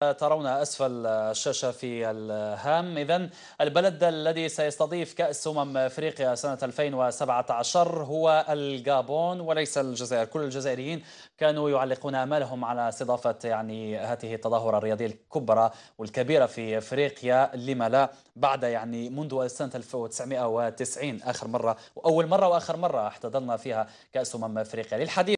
ترون أسفل الشاشة في الهام إذا البلد الذي سيستضيف كأس أمم أفريقيا سنة 2017 هو الجابون وليس الجزائر كل الجزائريين كانوا يعلقون آمالهم على استضافة يعني هذه التظاهرة الرياضية الكبرى والكبيرة في أفريقيا لما لا بعد يعني منذ سنة 1990 آخر مرة وأول مرة وآخر مرة احتضننا فيها كأس أمم أفريقيا للحديث